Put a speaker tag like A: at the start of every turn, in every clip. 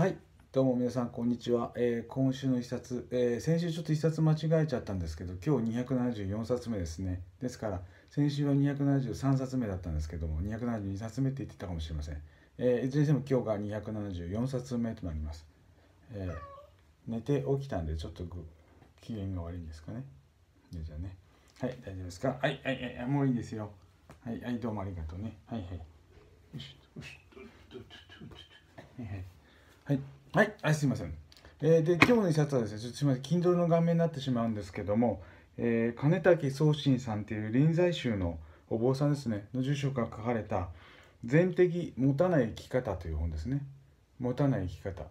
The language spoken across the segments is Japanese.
A: はい、どうも皆さんこんにちは。えー、今週の一冊、えー、先週ちょっと一冊間違えちゃったんですけど、今日274冊目ですね。ですから先週は273冊目だったんですけども、272冊目って言ってたかもしれません。えー、いずれにしても今日が274冊目となります。え寝て起きたんでちょっと機嫌が悪いんですかね。じゃあね。はい、大丈夫ですか。はい、はい、はい、もういいですよ。はい、はい、どうもありがとうね。はい、はい。よし、よし、はい、はい。はい、はい、はい、すいません。えー、で、今日の一冊はですね、ちょっとすみません、Kindle の画面になってしまうんですけども、えー、金滝宗信さんという臨済宗のお坊さんですね、の住職が書かれた、全的持たない生き方という本ですね。持たない生き方。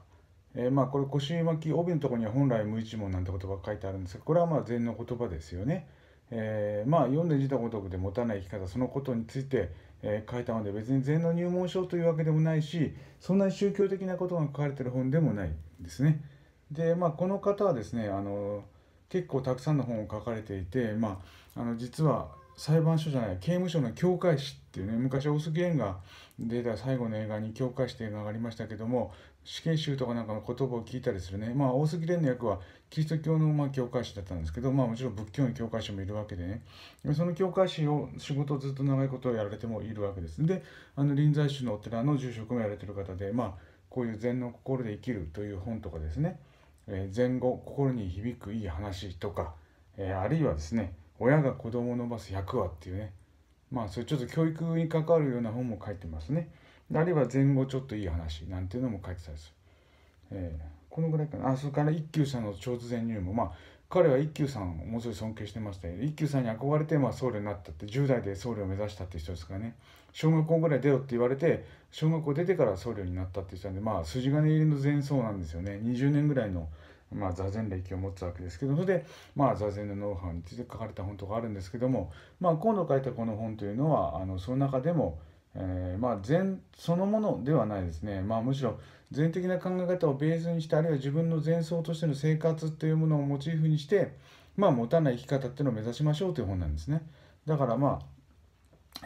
A: えー、まあ、これ腰巻き帯のところには本来無一文なんて言葉が書いてあるんですがこれはまあ禅の言葉ですよね。えー、まあ読んでじたごとくで持たない生き方そのことについてえー、書いたので別に禅の入門書というわけでもないしそんなに宗教的なことが書かれてる本でもないですね。でまあこの方はですねあの結構たくさんの本を書かれていて、まあ、あの実は裁判所じゃない刑務所の教会史っていうね昔大杉ンが出た最後の映画に教会史という映画がありましたけども死刑囚とかなんかの言葉を聞いたりするね、まあ、大杉蓮の役はキリスト教のま教会師だったんですけど、まあ、もちろん仏教の教会師もいるわけでねその教会師を仕事をずっと長いことをやられてもいるわけですであの臨済宗のお寺の住職もやられてる方で、まあ、こういう禅の心で生きるという本とかですね、えー、禅後心に響くいい話とか、えー、あるいはですね親が子供を伸ばす役は話っていうねまあそれちょっと教育に関わるような本も書いてますね。であいは前後ちょっといい話なんていうのも書いてたです。えー、このぐらいかな。あ、それから一休さんの超突然入門。まあ、彼は一休さんをものすごい尊敬してました一休さんに憧れて、まあ、僧侶になったって、10代で僧侶を目指したって人ですからね。小学校ぐらい出ろって言われて、小学校出てから僧侶になったって人なんで、まあ、筋金入りの前奏なんですよね。20年ぐらいの、まあ、座禅歴を持つわけですけどそれで、まあ、座禅のノウハウについて書かれた本とかあるんですけども、まあ、今度書いたこの本というのはあのその中でもえー、まあ、善そのものではないですね、まあ、むしろ善的な考え方をベースにしてあるいは自分の前奏としての生活というものをモチーフにして、まあ、持たない生き方っていうのを目指しましょうという本なんですねだからまあ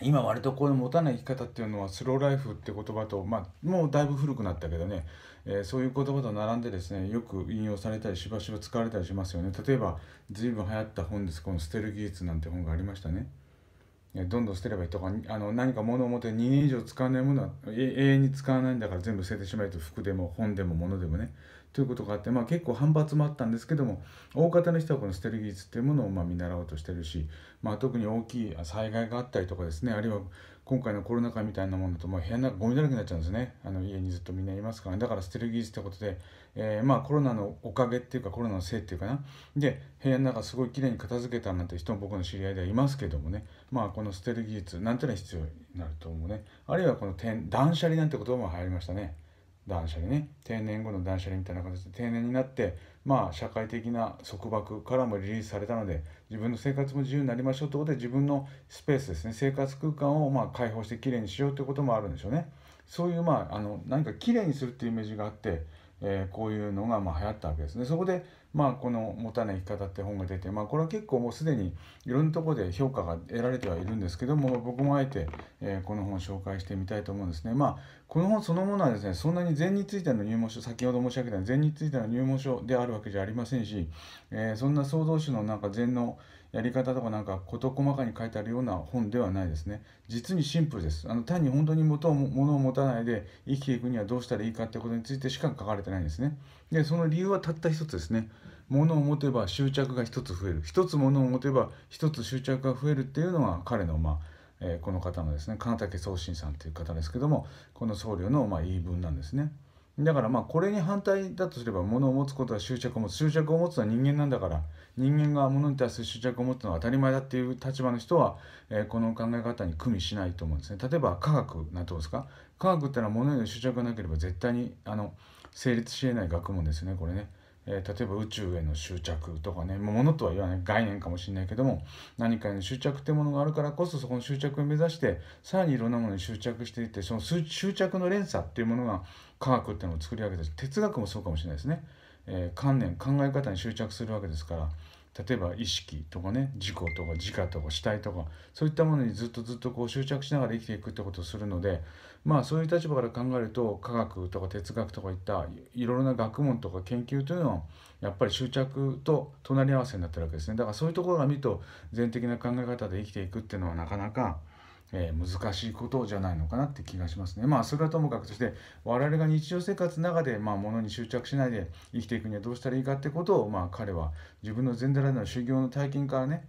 A: 今割とこういう持たない生き方っていうのはスローライフって言葉と、まあ、もうだいぶ古くなったけどね、えー、そういう言葉と並んでですねよく引用されたりしばしば使われたりしますよね例えば随分流行った本ですこの「捨てる技術」なんて本がありましたね。どんどん捨てればいいとかあの何か物を持って2年以上使わないものは永遠に使わないんだから全部捨ててしまえと服でも本でも物でもねということがあって、まあ、結構反発もあったんですけども大方の人はこの捨てる技術っていうものをま見習おうとしてるし、まあ、特に大きい災害があったりとかですねあるいは今回のコロナ禍みたいなものだともう部屋の中ゴミだらけになっちゃうんですねあの家にずっとみんないますから、ね、だから捨てる技術ってことで、えー、まあコロナのおかげっていうかコロナのせいっていうかなで部屋の中すごいきれいに片付けたなんて人も僕の知り合いではいますけどもねまあこの捨てる技術なんていうのは必要になると思うねあるいはこの断捨離なんて言葉も流行りましたね断捨離ね定年後の断捨離みたいな形で定年になってまあ社会的な束縛からもリリースされたので自分の生活も自由になりましょうということで自分のスペースですね生活空間をま開放してきれいにしようということもあるんでしょうねそういうまああの何かきれいにするっていうイメージがあって、えー、こういうのがま流行ったわけですねそこでまあ、この「持たない生き方」って本が出て、まあ、これは結構もうすでにいろんなところで評価が得られてはいるんですけども僕もあえて、えー、この本を紹介してみたいと思うんですね。まあ、この本そのものはですねそんなに禅についての入門書先ほど申し上げた禅についての入門書であるわけじゃありませんし、えー、そんな創造主のなんか禅のやり方とかなんか事細かに書いてあるような本ではないですね実にシンプルですあの単に本当に元を物を持たないで生きていくにはどうしたらいいかってことについてしか書かれてないんですねでその理由はたった一つですね物を持てば執着が一つ増える一つ物を持てば一つ執着が増えるっていうのが彼のまあえこの方のですね金竹宗信さんという方ですけどもこの僧侶のまあ言い分なんですね。だからまあこれに反対だとすれば物を持つことは執着を持つ執着を持つのは人間なんだから人間が物に対する執着を持つのは当たり前だっていう立場の人は、えー、この考え方に組みしないと思うんですね例えば科学なんてですか科学ってのは物への執着がなければ絶対にあの成立し得ない学問ですねこれね。えー、例えば宇宙への執着とかねも物とは言わない概念かもしれないけども何かへの執着ってものがあるからこそそこの執着を目指してさらにいろんなものに執着していってその執着の連鎖っていうものが科学っていうのを作り上げた哲学もそうかもしれないですね、えー、観念考え方に執着するわけですから例えば意識とかね自己とか自我とか死体とかそういったものにずっとずっとこう執着しながら生きていくってことをするのでまあそういう立場から考えると科学とか哲学とかいったいろいろな学問とか研究というのはやっぱり執着と隣り合わせになってるわけですねだからそういうところが見ると全的な考え方で生きていくっていうのはなかなかえー、難しいことじゃないのかなって気がしますね。まあそれはともかくとして我々が日常生活の中で、まあ、物に執着しないで生きていくにはどうしたらいいかってことを、まあ、彼は自分の禅寺での修行の体験からね、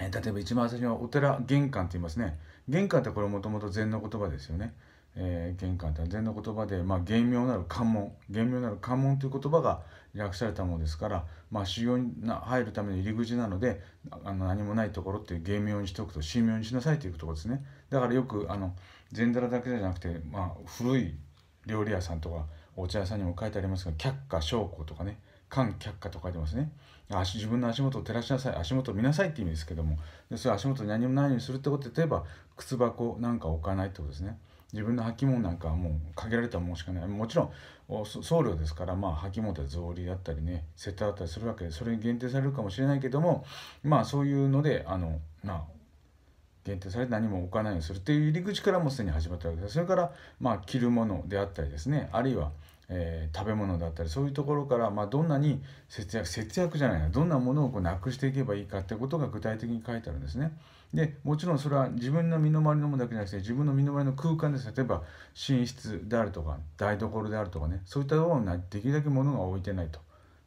A: えー、例えば一番最初にはお寺玄関って言いますね。玄関ってこれもともと禅の言葉ですよね。えー、玄関て安禅の言葉で、まあ、厳妙なる関門厳妙なる関門という言葉が訳されたものですから、まあ、修行に入るための入り口なのであの何もないところって厳妙にしておくと神妙にしなさいというところですねだからよくあの禅寺だけじゃなくて、まあ、古い料理屋さんとかお茶屋さんにも書いてありますが却下証拠とかね間却下と書いてますね足自分の足元を照らしなさい足元を見なさいって意味ですけどもでそれ足元に何もないようにするってことで例えば靴箱なんか置かないってことですね自分の履物なんかはもう限られたものしかないもちろん送料ですからまあ履物だ草履だったりねセットだったりするわけでそれに限定されるかもしれないけどもまあそういうのであのまあ限定されて何も置かないようにするっていう入り口からもすでに始まったわけですそれからまあ着るものであったりですねあるいはえー、食べ物だったりそういうところから、まあ、どんなに節約節約じゃないなどんなものをこうなくしていけばいいかってことが具体的に書いてあるんですね。でもちろんそれは自分の身の回りのものだけじゃなくて自分の身の回りの空間です例えば寝室であるとか台所であるとかねそういったところにできるだけ物が置いてないと。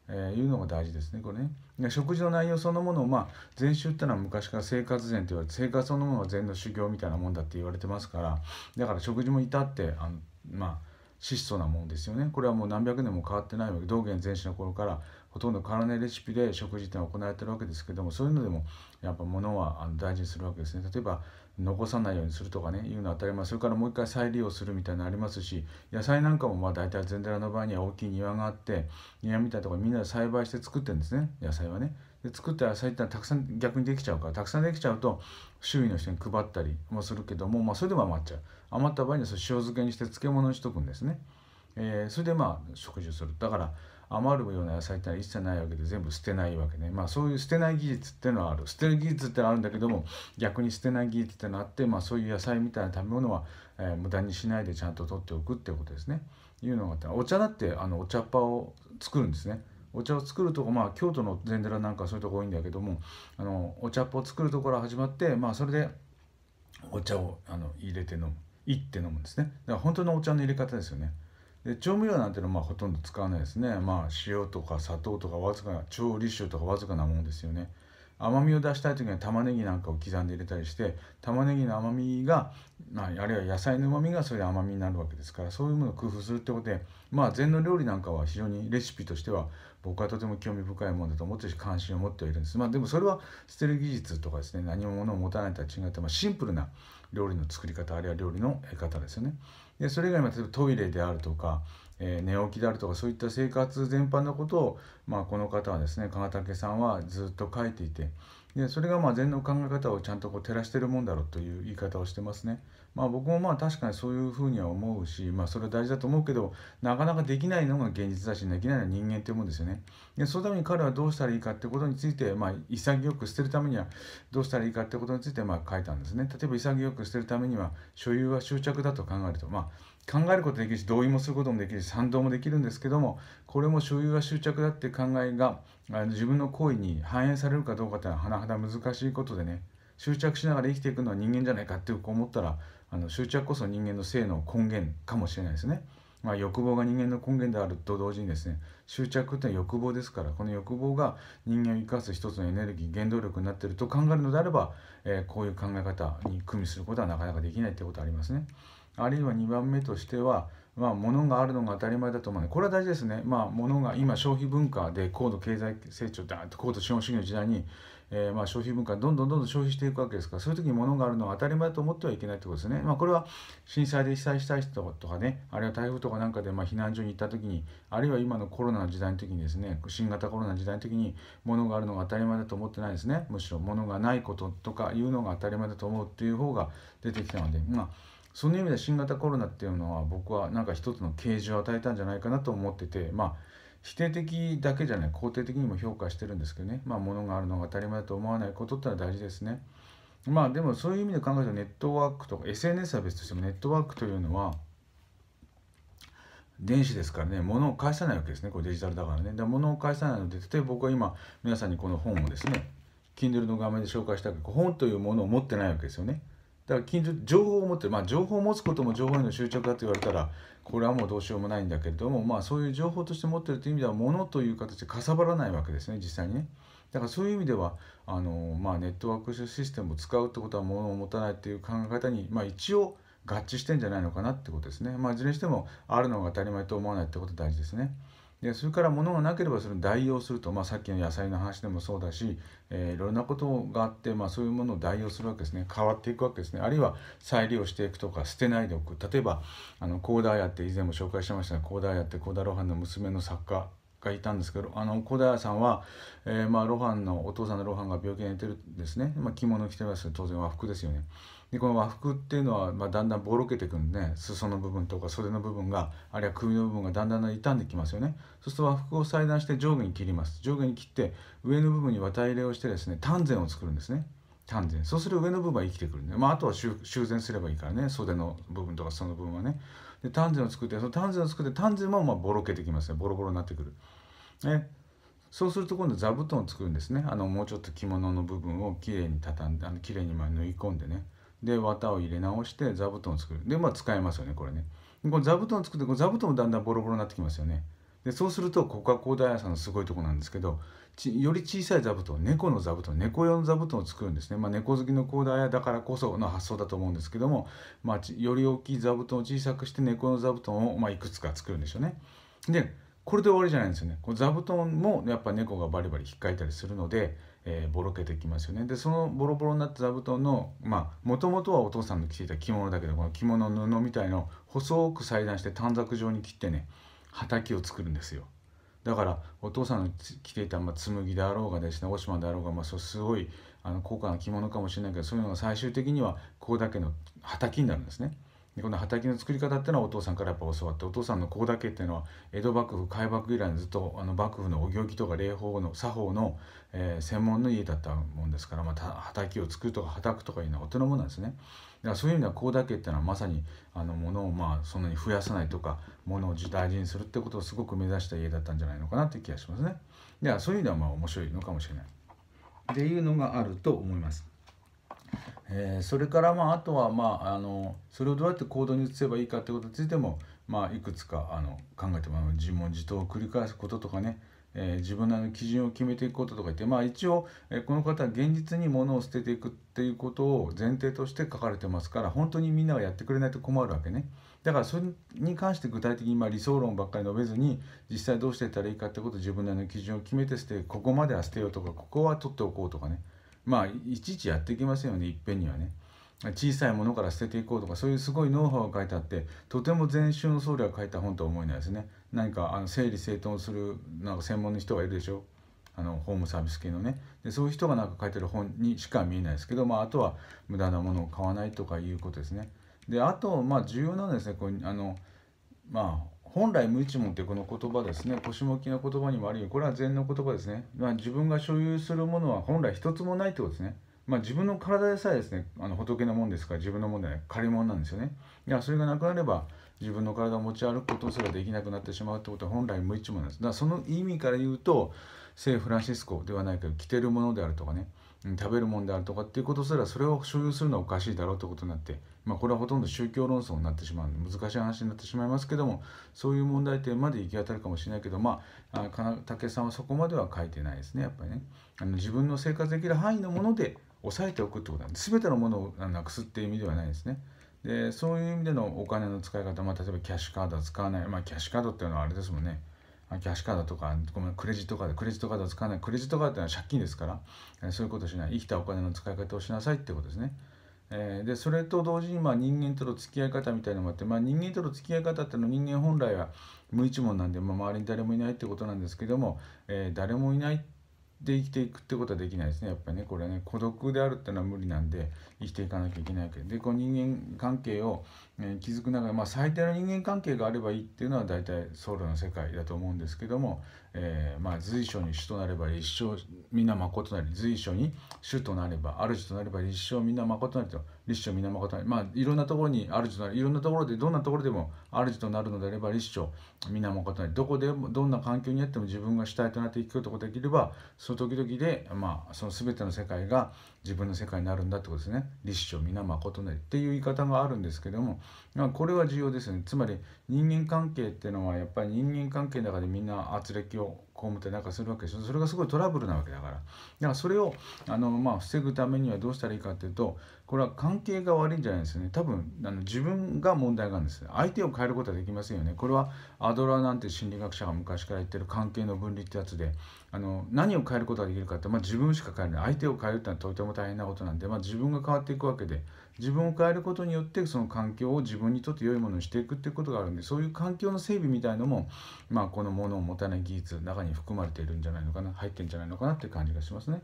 A: えー、いうのが大事ですねこれねで食事の内容そのものをまあ禅宗ってのは昔から生活禅と言われて生活そのものが禅の修行みたいなもんだって言われてますからだから食事も至ってあのまあ質素なもんですよねこれはもう何百年も変わってないわけ道元禅師の頃からほとんど変わらないレシピで食事ってのは行われてるわけですけどもそういうのでもやっぱ物は大事にするわけですね例えば残さないようにするとかねいうのは当たり前それからもう一回再利用するみたいなのありますし野菜なんかもまあ大体禅寺の場合には大きい庭があって庭みたいなところみんなで栽培して作ってるんですね野菜はね。で作った野菜ってのはたくさん逆にできちゃうからたくさんできちゃうと周囲の人に配ったりもするけども、まあ、それでも余っちゃう余った場合にはそ塩漬けにして漬物にしとくんですね、えー、それでまあ食事をするだから余るような野菜ってのは一切ないわけで全部捨てないわけねまあそういう捨てない技術っていうのはある捨てる技術ってのはあるんだけども逆に捨てない技術ってのあって、まあ、そういう野菜みたいな食べ物は、えー、無駄にしないでちゃんと取っておくっていうことですねいうのがあったお茶だってあのお茶っ葉を作るんですねお茶を作るとこまあ京都の禅寺なんかそういうとこ多いんだけどもあのお茶っ葉を作るところから始まってまあそれでお茶をあの入れて飲むいって飲むんですねだから本当のお茶の入れ方ですよねで調味料なんていうのはまあほとんど使わないですねまあ塩とか砂糖とかわずか調理酒とかわずかなもんですよね甘みを出したい時には玉ねぎなんかを刻んで入れたりして玉ねぎの甘みが、まあ、あるいは野菜のうまみがそれで甘みになるわけですからそういうものを工夫するってことでまあ禅の料理なんかは非常にレシピとしては僕はとても興味深いものだと思ってし関心を持っているんです。まあ、でもそれは捨てる技術とかですね何も物を持たないとは違って、まあ、シンプルな料理の作り方あるいは料理の得方ですよね。でそれ以外例えばトイレであるとかえ寝起きであるとかそういった生活全般のことを、まあ、この方はですね川竹さんはずっと書いていてでそれがまあ禅の考え方をちゃんとこう照らしてるもんだろうという言い方をしてますね。まあ、僕もまあ確かにそういうふうには思うし、まあ、それは大事だと思うけどなかなかできないのが現実だしできないのは人間って思うんですよね。でそのために彼はどうしたらいいかってことについて、まあ、潔く捨てるためにはどうしたらいいかってことについてまあ書いたんですね。例えば潔く捨てるためには所有は執着だと考えると、まあ考えることできるし同意もすることもできるし賛同もできるんですけどもこれも所有は執着だって考えが自分の行為に反映されるかどうかっていうのは甚だ難しいことでね執着しながら生きていくのは人間じゃないかって思ったらあの執着こそ人間の性の根源かもしれないですね。まあ、欲望が人間の根源であると同時にですね執着ってのは欲望ですからこの欲望が人間を生かす一つのエネルギー原動力になっていると考えるのであれば、えー、こういう考え方に組みすることはなかなかできないということはありますね。あるいは2番目としては、まあ、物があるのが当たり前だと思うのでこれは大事ですね、まあ、物が今消費文化で高度経済成長だと高度資本主義の時代に、えまあ消費文化どんどんどんどん消費していくわけですからそういう時に物があるのは当たり前だと思ってはいけないということですね、まあ、これは震災で被災した人とかねあるいは台風とかなんかでまあ避難所に行った時にあるいは今のコロナの時代の時にですね新型コロナの時代の時に物があるのが当たり前だと思ってないですねむしろ物がないこととかいうのが当たり前だと思うっていう方が出てきたのでまあその意味で新型コロナっていうのは僕はなんか一つの啓示を与えたんじゃないかなと思っててまあ否定的だけじゃない肯定的にも評価してるんですけどねまあものがあるのが当たり前だと思わないことってのは大事ですねまあでもそういう意味で考えるとネットワークとか SNS は別としてもネットワークというのは電子ですからね物を返さないわけですねこれデジタルだからねで物を返さないので例えば僕は今皆さんにこの本をですね Kindle の画面で紹介したけど本というものを持ってないわけですよねだから近所情報を持ってる、まあ、情報を持つことも情報への執着だと言われたらこれはもうどうしようもないんだけれども、まあ、そういう情報として持ってるという意味では物という形でかさばらないわけですね実際にね。だからそういう意味ではあの、まあ、ネットワークシステムを使うってことは物を持たないっていう考え方に、まあ、一応合致してんじゃないのかなってことですね。まあ、いずれにしてもあるのが当たり前と思わないってこと大事ですね。でそれから物がなければそれを代用すると、まあ、さっきの野菜の話でもそうだし、えー、いろんなことがあって、まあ、そういうものを代用するわけですね変わっていくわけですねあるいは再利用していくとか捨てないでおく例えばあのコーダーヤって以前も紹介しましたがコーダーヤってコーダーロハンの娘の作家がいたんですけどあのー田さんは、えー、まあ、ロハンのお父さんのロハンが病気に寝てるんですね、まあ、着物着てます当然和服ですよねでこの和服っていうのは、まあ、だんだんぼろけてくんでね裾の部分とか袖の部分があるいは首の部分がだんだん傷んできますよねそうすると和服を裁断して上下に切ります上下に切って上の部分に綿入れをしてですね丹前を作るんですね丹前そうする上の部分は生きてくるんで、まあ、あとは修繕すればいいからね袖の部分とかその部分はねで丹前を作ってその丹前を作って丹前もまあぼろけてきますねボロボロになってくるねそうすると今度座布団を作るんですねあのもうちょっと着物の部分をきれいに畳んであのきれいにま縫い込んでねで綿を入れ直して座布団を作るでまあ使えますよねこれねこの座布団を作ってこの座布団もだんだんボロボロになってきますよねでそうするとカコーダー屋さんのすごいとこなんですけどより小さい座布団猫の座布団猫用の座布団を作るんですね、まあ、猫好きのコダー屋だからこその発想だと思うんですけども、まあ、より大きい座布団を小さくして猫の座布団を、まあ、いくつか作るんでしょうねでこれで終わりじゃないんですよねこの座布団もやっぱ猫がバリバリ引っかいたりするのでえー、ボロけてきますよねでそのボロボロになった座布団のまあもともとはお父さんの着ていた着物だけどこの着物の布みたいの細く裁断して短冊状に切ってね畑を作るんですよだからお父さんの着ていた、まあ、紬であろうがですね大島であろうが、まあ、そうすごいあの高価な着物かもしれないけどそういうのが最終的にはここだけの畑になるんですね。この畑の作り方っていうのはお父さんからやっぱ教わってお父さんのだ岳っていうのは江戸幕府開幕以来ずっとあの幕府のお行儀とか霊法の作法の、えー、専門の家だったもんですから、まあ、畑を作るとか畑くとかいうのはお手のものなんですね。だからそういう意味ではだ岳っていうのはまさにあの物をまあそんなに増やさないとか物を大事にするってことをすごく目指した家だったんじゃないのかなっていう気がしますね。ではそういう意味ではまあ面白いのかもしれない。っていうのがあると思います。えー、それからまああとはまああのそれをどうやって行動に移せばいいかということについても、まあ、いくつかあの考えてもらう自問自答を繰り返すこととかね、えー、自分なりの基準を決めていくこととか言って、まあ、一応、えー、この方は現実に物を捨てていくっていうことを前提として書かれてますから本当にみんながやってくれないと困るわけね。だからそれに関して具体的にま理想論ばっかり述べずに実際どうしていったらいいかってことを自分なりの基準を決めて捨てここまでは捨てようとかここは取っておこうとかねまあいちいちやっていきませんよねいっぺんにはね小さいものから捨てていこうとかそういうすごいノウハウが書いてあってとても禅宗の僧侶が書いた本とは思えないですね何かあの整理整頓するなんか専門の人がいるでしょあのホームサービス系のねでそういう人がなんか書いてる本にしか見えないですけど、まあ、あとは無駄なものを買わないとかいうことですねであとまあ重要なのはですねこうあのまあ本来無一文ってこの言葉ですね腰向きの言葉にもあるよこれは禅の言葉ですね、まあ、自分が所有するものは本来一つもないってことですねまあ、自分の体でさえですねあの仏のもんですから自分のもんでない借り物なんですよねいやそれがなくなれば自分の体を持ち歩くことすらできなくなってしまうってことは本来無一文なんですだからその意味から言うと聖フランシスコではないけど着てるものであるとかね食べるもんであるとかっていうことすらそれを所有するのはおかしいだろうってことになって、まあ、これはほとんど宗教論争になってしまう難しい話になってしまいますけどもそういう問題点まで行き当たるかもしれないけどまあ武さんはそこまでは書いてないですねやっぱりねあの自分の生活できる範囲のもので抑えておくってことなんで全てのものをなくすっていう意味ではないですね。でそういう意味でのお金の使い方、まあ、例えばキャッシュカードは使わない、まあ、キャッシュカードっていうのはあれですもんねキャッシュカードとか、ごめん、クレジットカード、クレジットカードを使わない。クレジットカードってのは借金ですから、そういうことしない。生きたお金の使い方をしなさいってことですね。えでそれと同時にまあ人間との付き合い方みたいなのもあって、まあ、人間との付き合い方っていうのは人間本来は無一文なんで、まあ、周りに誰もいないってことなんですけども、えー、誰もいないっで生きていくってことはできないですねやっぱりねこれはね孤独であるっていうのは無理なんで生きていかなきゃいけないけどでこう人間関係を、えー、築く中で、まあ、最低の人間関係があればいいっていうのは大体僧侶の世界だと思うんですけども、えー、まあ、随所に主となれば一生みんな誠なり随所に主となれば主となれば一生みんな誠なりと立正水誠にまあいろんなところにあとなるいろんなところでどんなところでもあ主となるのであれば立正水誠にどこでもどんな環境にあっても自分が主体となって生きることができればその時々で、まあ、その全ての世界が自分の世界になるんだってことですね立正水誠にっていう言い方があるんですけどもこれは重要ですねつまり人間関係っていうのはやっぱり人間関係の中でみんな圧力を被ってなんかするわけでしょそれがすごいトラブルなわけだからだからそれをあの、まあ、防ぐためにはどうしたらいいかっていうとこれは関係が悪いんじゃないですよね多分あの自分が問題があるんです相手を変えることはできませんよねこれはアドラーなんて心理学者が昔から言ってる関係の分離ってやつであの何を変えることができるかって、まあ、自分しか変えない相手を変えるってのはとても大変なことなんで、まあ、自分が変わっていくわけで自分を変えることによってその環境を自分にとって良いものにしていくっていうことがあるんでそういう環境の整備みたいのも、まあ、このものを持たない技術の中に含まれているんじゃないのかな入ってんじゃないのかなって感じがしますね。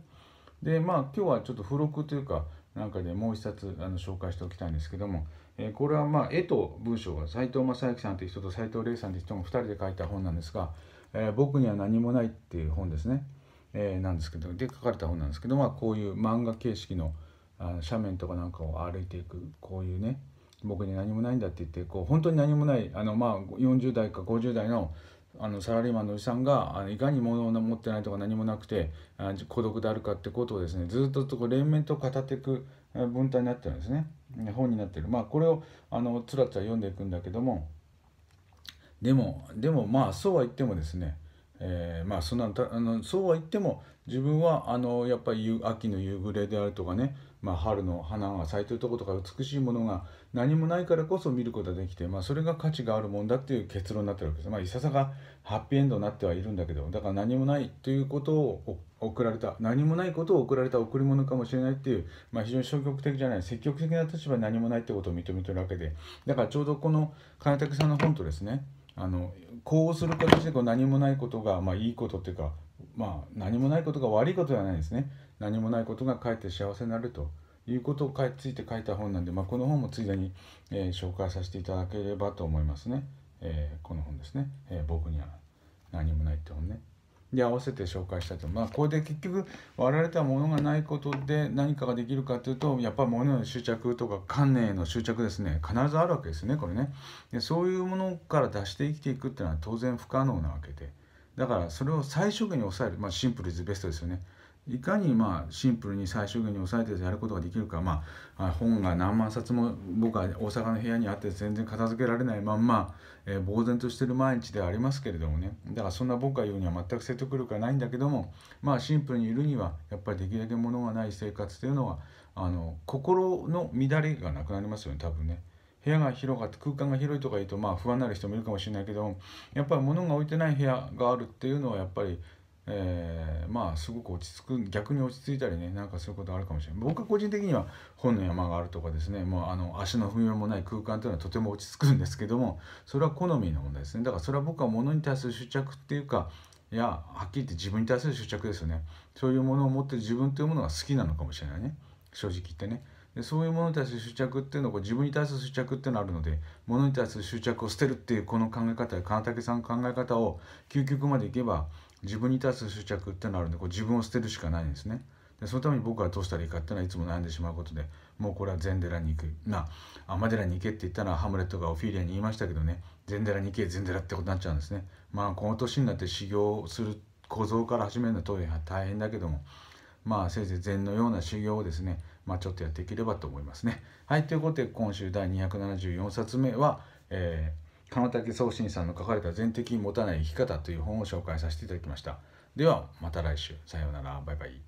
A: でまあ今日はちょっと付録というかなんかでもう一冊あの紹介しておきたいんですけども、えー、これはまあ絵と文章が斎藤正幸さんという人と斎藤玲さんという人も2人で書いた本なんですが「えー、僕には何もない」っていう本ですね、えー、なんですけどで書かれた本なんですけど、まあ、こういう漫画形式の「あの斜面とかなんかを歩いていくこういうね僕に何もないんだって言ってこう本当に何もないあのまあ40代か50代のあのサラリーマンのおじさんがあのいかに物を持ってないとか何もなくてあ孤独であるかってことをですねずっととこ連綿と語っていく文体になってるんですね本になってるまあこれをあのつらつら読んでいくんだけどもでもでもまあそうは言ってもですねえー、まあそんなのあのそうは言っても自分はあのやっぱり秋の夕暮れであるとかねまあ、春の花が咲いてるとことか美しいものが何もないからこそ見ることができて、まあ、それが価値があるもんだっていう結論になってるわけです、まあ、いささかハッピーエンドになってはいるんだけどだから何もないということを送られた何もないことを送られた贈り物かもしれないっていう、まあ、非常に消極的じゃない積極的な立場に何もないってことを認めてるわけでだからちょうどこの金武さんの本とですねあのこうする形でこう何もないことが、まあ、いいことっていうか、まあ、何もないことが悪いことではないですね何もないことがかえって幸せになるということをついて書いた本なんで、まあ、この本もついでに、えー、紹介させていただければと思いますね。えー、この本ですね、えー、僕には何もないって本ね。で、合わせて紹介したいと。まあ、これで結局、割られたものがないことで何かができるかというと、やっぱり物への執着とか観念への執着ですね、必ずあるわけですね、これね。でそういうものから出して生きていくっていうのは当然不可能なわけで。だから、それを最小限に抑える。まあ、シンプルイズベストですよね。いかにまあシンプルに最小限に抑えてやることができるか、まあ、本が何万冊も僕は大阪の部屋にあって全然片付けられないまんま、えー、呆然としてる毎日ではありますけれどもねだからそんな僕が言うには全く説得力がないんだけども、まあ、シンプルにいるにはやっぱりできるだけ物がない生活というのはあの心の乱れがなくなりますよね多分ね。部屋が広がって空間が広いとか言うとまあ不安になる人もいるかもしれないけどやっぱり物が置いてない部屋があるっていうのはやっぱりえー、まあすごく落ち着く逆に落ち着いたりねなんかそういうことあるかもしれない僕は個人的には本の山があるとかですねもうあの足の踏み場もない空間というのはとても落ち着くんですけどもそれは好みの問題ですねだからそれは僕は物に対する執着っていうかいやはっきり言って自分に対する執着ですよねそういうものを持って自分というものが好きなのかもしれないね正直言ってねでそういうものに対する執着っていうのは自分に対する執着っていうのがあるのでものに対する執着を捨てるっていうこの考え方や金竹さんの考え方を究極までいけば自分に対する執着ってのがあるんでこう自分を捨てるしかないんですねでそのために僕はどうしたらいいかっていうのはいつも悩んでしまうことでもうこれは禅寺に行くなあ尼寺に行けって言ったのはハムレットがオフィリアに言いましたけどね禅寺に行け禅寺ってことになっちゃうんですねまあこの年になって修行する小僧から始めるのは大変だけどもまあせいぜい禅のような修行をですねまあちょっとやっていければと思いますねはいということで今週第274冊目は、えー金竹宗信さんの書かれた「全摘に持たない生き方」という本を紹介させていただきました。ではまた来週。さようなら。バイバイ。